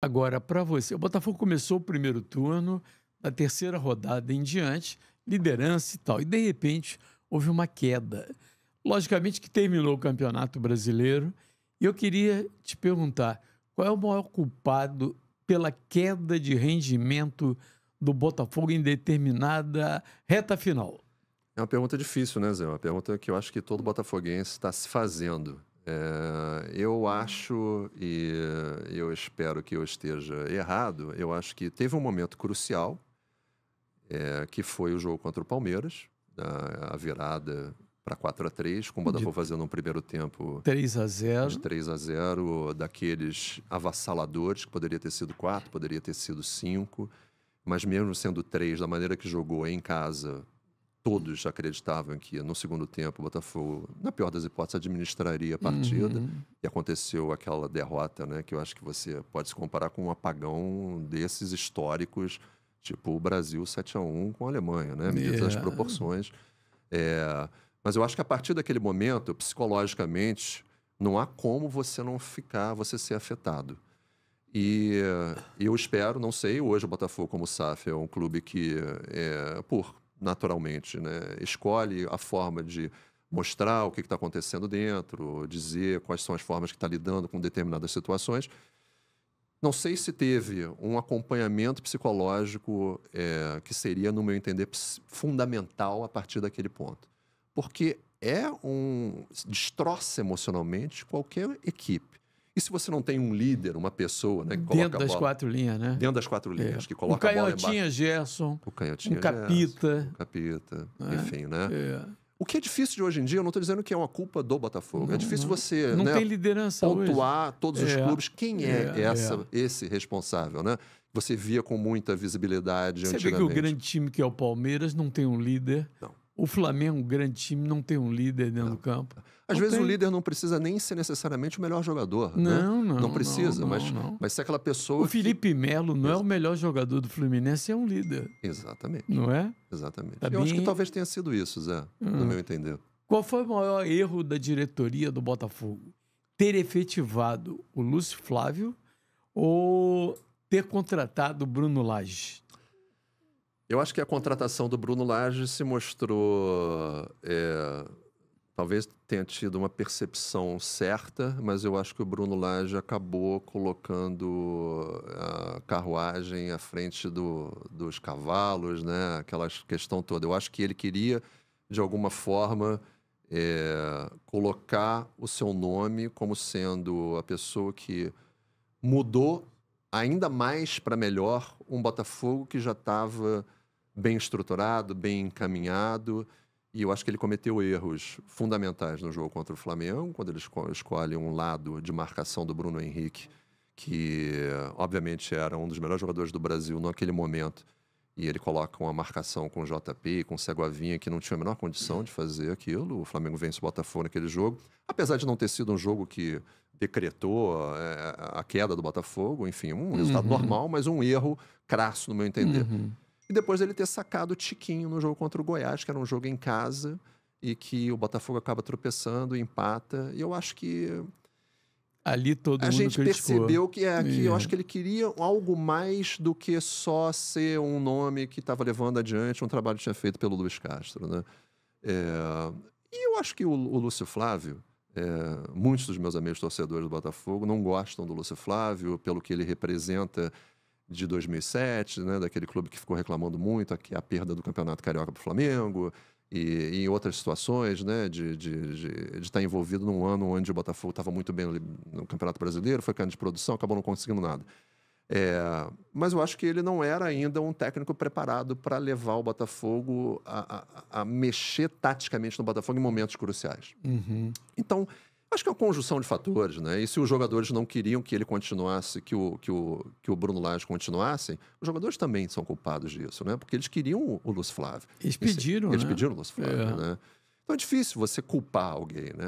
Agora, para você, o Botafogo começou o primeiro turno, na terceira rodada em diante, liderança e tal, e de repente houve uma queda. Logicamente que terminou o Campeonato Brasileiro, e eu queria te perguntar: qual é o maior culpado pela queda de rendimento do Botafogo em determinada reta final? É uma pergunta difícil, né, Zé? É uma pergunta que eu acho que todo botafoguense está se fazendo. É, eu acho, e eu espero que eu esteja errado, eu acho que teve um momento crucial, é, que foi o jogo contra o Palmeiras, a, a virada para 4 a 3 com o Botafogo fazendo um primeiro tempo 3 a 0 de 3 a 0 daqueles avassaladores, que poderia ter sido 4, poderia ter sido 5, mas mesmo sendo 3, da maneira que jogou em casa, todos acreditavam que no segundo tempo o Botafogo, na pior das hipóteses, administraria a partida. Uhum. E aconteceu aquela derrota, né? Que eu acho que você pode se comparar com um apagão desses históricos, tipo o Brasil 7 a 1 com a Alemanha, né? Medidas é. as proporções. É... Mas eu acho que a partir daquele momento, psicologicamente, não há como você não ficar, você ser afetado. E eu espero, não sei, hoje o Botafogo como o SAF é um clube que, é, por naturalmente, né? Escolhe a forma de mostrar o que está acontecendo dentro, dizer quais são as formas que está lidando com determinadas situações. Não sei se teve um acompanhamento psicológico é, que seria, no meu entender, fundamental a partir daquele ponto. Porque é um. destroça emocionalmente qualquer equipe. E se você não tem um líder, uma pessoa, né? Que dentro das bola, quatro linhas, né? Dentro das quatro é. linhas, é. que coloca o a bola embaixo. É Gerson, o canhotinha é um capita, Gerson. O capita. O capita, enfim, né? É. O que é difícil de hoje em dia, eu não estou dizendo que é uma culpa do Botafogo. Não, é difícil não. você não né, tem liderança pontuar hoje. todos os é. clubes. Quem é, essa, esse responsável, né? Você via com muita visibilidade você antigamente. Você vê que o grande time que é o Palmeiras não tem um líder. Não. O Flamengo, grande time, não tem um líder dentro do campo. Às vezes tem. o líder não precisa nem ser necessariamente o melhor jogador. Né? Não, né? não. Não precisa, não, mas, não. mas se é aquela pessoa. O Felipe que... Melo não é o melhor jogador do Fluminense, é um líder. Exatamente. Não é? Exatamente. Tá Eu bem... acho que talvez tenha sido isso, Zé, hum. no ah. meu entender. Qual foi o maior erro da diretoria do Botafogo? Ter efetivado o Lúcio Flávio ou ter contratado o Bruno Lage? Eu acho que a contratação do Bruno Lage se mostrou. É, talvez tenha tido uma percepção certa, mas eu acho que o Bruno Lage acabou colocando eh, a carruagem à frente do, dos cavalos, né? aquela questão toda. Eu acho que ele queria, de alguma forma, é, colocar o seu nome como sendo a pessoa que mudou ainda mais para melhor um Botafogo que já estava bem estruturado, bem encaminhado e eu acho que ele cometeu erros fundamentais no jogo contra o Flamengo, quando ele escolhe um lado de marcação do Bruno Henrique, que obviamente era um dos melhores jogadores do Brasil naquele momento. E ele coloca uma marcação com o JP, com o Ceguavinha, que não tinha a menor condição de fazer aquilo. O Flamengo vence o Botafogo naquele jogo. Apesar de não ter sido um jogo que decretou a, eh, a queda do Botafogo, enfim, um resultado uhum. normal, mas um erro crasso, no meu entender. Uhum. E depois ele ter sacado o Tiquinho no jogo contra o Goiás, que era um jogo em casa e que o Botafogo acaba tropeçando, empata. E eu acho que ali todo a mundo gente criticou. percebeu que é que eu é. acho que ele queria algo mais do que só ser um nome que estava levando adiante um trabalho que tinha feito pelo Luiz Castro, né? É... e eu acho que o, o Lúcio Flávio, é... muitos dos meus amigos torcedores do Botafogo não gostam do Lúcio Flávio pelo que ele representa de 2007, né, daquele clube que ficou reclamando muito a, a perda do Campeonato Carioca para o Flamengo, e, e, em outras situações, né, de, de, de, de estar tá envolvido num ano onde o Botafogo estava muito bem no Campeonato Brasileiro, foi cano de produção, acabou não conseguindo nada. É, mas eu acho que ele não era ainda um técnico preparado para levar o Botafogo a, a, a, mexer taticamente no Botafogo em momentos cruciais. Uhum. Então, Acho que é uma conjunção de fatores, né? E se os jogadores não queriam que ele continuasse, que o, que o, que o Bruno Lage continuasse, os jogadores também são culpados disso, né? Porque eles queriam o Luiz Flávio. Eles pediram, né? eles pediram o Luiz Flávio, é. né? Então é difícil você culpar alguém, né?